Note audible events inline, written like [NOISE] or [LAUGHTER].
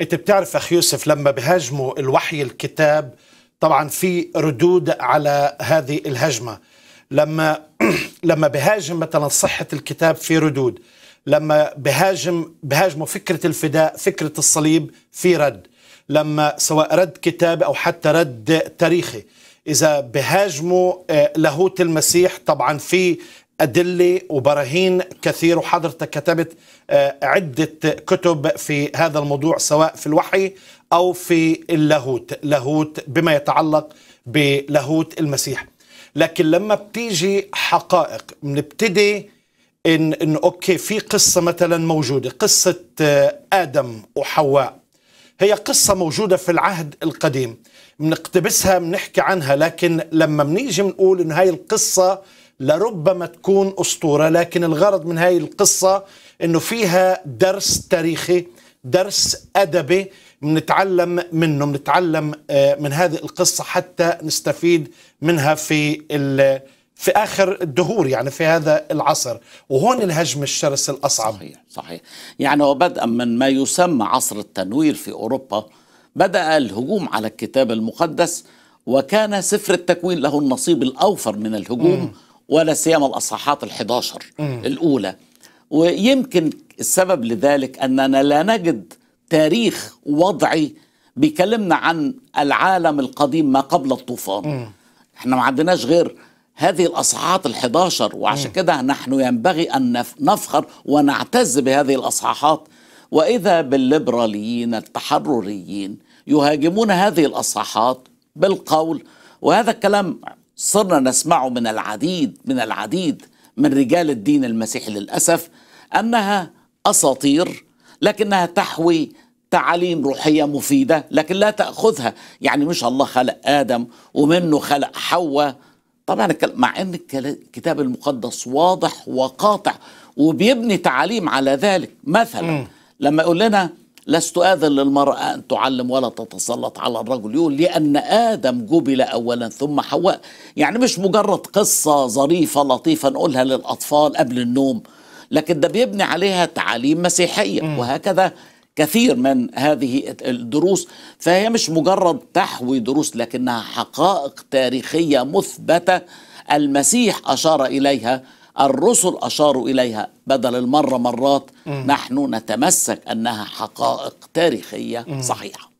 انت بتعرف اخ يوسف لما بهاجموا الوحي الكتاب طبعا في ردود على هذه الهجمه لما [CLEARS THROAT] لما بهاجم مثلا صحه الكتاب في ردود لما بهاجم بهاجموا فكره الفداء فكره الصليب في رد لما سواء رد كتابي او حتى رد تاريخي اذا بهاجموا آه، لاهوت المسيح طبعا في أدلة وبراهين كثير وحضرتك كتبت آه، عدة كتب في هذا الموضوع سواء في الوحي أو في اللاهوت لاهوت بما يتعلق بلاهوت المسيح لكن لما بتيجي حقائق بنبتدي إن, إن أوكي في قصة مثلا موجودة قصة آه، آدم وحواء هي قصة موجودة في العهد القديم بنقتبسها بنحكي عنها لكن لما بنيجي بنقول إن هاي القصة لربما تكون أسطورة لكن الغرض من هاي القصة أنه فيها درس تاريخي درس أدبي بنتعلم منه بنتعلم آه، من هذه القصة حتى نستفيد منها في في آخر الدهور يعني في هذا العصر وهون الهجم الشرس الأصعب صحيح صحيح يعني وبدءا من ما يسمى عصر التنوير في أوروبا بدأ الهجوم على الكتاب المقدس وكان سفر التكوين له النصيب الأوفر من الهجوم م. ولا سيما الأصحاحات ال11 الأولى ويمكن السبب لذلك أننا لا نجد تاريخ وضعي بيكلمنا عن العالم القديم ما قبل الطوفان احنا ما عندناش غير هذه الأصحاحات ال11 وعشان كده نحن ينبغي أن نفخر ونعتز بهذه الأصحاحات وإذا بالليبراليين التحرريين يهاجمون هذه الأصحاحات بالقول وهذا الكلام صرنا نسمعه من العديد من العديد من رجال الدين المسيحي للاسف انها اساطير لكنها تحوي تعاليم روحية مفيدة لكن لا تأخذها يعني مش الله خلق آدم ومنه خلق حواء طبعا مع ان الكتاب المقدس واضح وقاطع وبيبني تعاليم على ذلك مثلا لما يقول لنا لست آذن للمرأة أن تعلم ولا تتسلط على الرجل يقول لأن آدم جبل أولا ثم حواء يعني مش مجرد قصة ظريفة لطيفة نقولها للأطفال قبل النوم لكن ده بيبني عليها تعاليم مسيحية وهكذا كثير من هذه الدروس فهي مش مجرد تحوي دروس لكنها حقائق تاريخية مثبتة المسيح أشار إليها الرسل أشاروا إليها بدل المرة مرات م. نحن نتمسك أنها حقائق تاريخية م. صحيحة